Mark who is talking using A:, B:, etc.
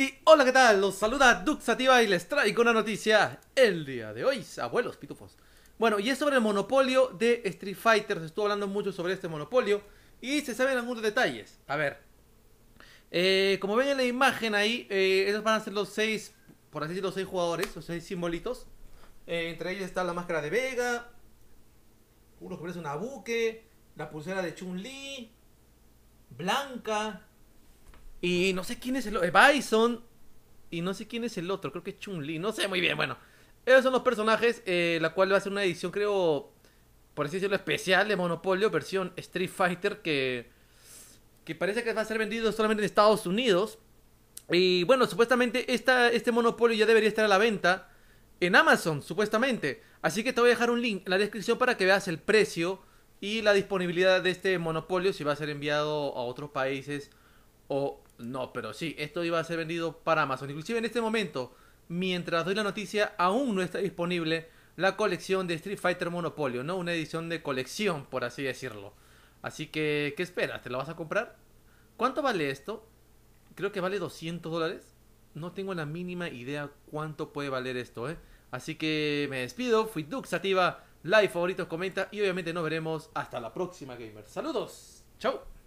A: Y hola, ¿qué tal? Los saluda Duxativa y les traigo una noticia el día de hoy, abuelos pitufos. Bueno, y es sobre el monopolio de Street Fighter. Se estuvo hablando mucho sobre este monopolio y se saben algunos detalles. A ver, eh, como ven en la imagen ahí, eh, esos van a ser los seis, por así decirlo, seis jugadores, los seis simbolitos. Eh, entre ellos está la máscara de Vega, uno que parece una buque, la pulsera de Chun-Li, Blanca, y no sé quién es el otro. Eh, Bison. Y no sé quién es el otro. Creo que es Chun-Li. No sé muy bien. Bueno, esos son los personajes. Eh, la cual va a ser una edición, creo. Por así decirlo, especial de Monopolio. Versión Street Fighter. Que, parece que va a ser vendido solamente en Estados Unidos. Y bueno, supuestamente esta, este Monopolio ya debería estar a la venta. En Amazon, supuestamente. Así que te voy a dejar un link en la descripción para que veas el precio y la disponibilidad de este monopolio si va a ser enviado a otros países o no, pero sí, esto iba a ser vendido para Amazon. Inclusive en este momento, mientras doy la noticia, aún no está disponible la colección de Street Fighter Monopolio, ¿no? Una edición de colección, por así decirlo. Así que, ¿qué esperas? ¿Te la vas a comprar? ¿Cuánto vale esto? Creo que vale 200 dólares. No tengo la mínima idea cuánto puede valer esto, ¿eh? Así que me despido. Fui Duxativa, like, favoritos, comenta y obviamente nos veremos hasta la próxima, Gamer. Saludos. Chao.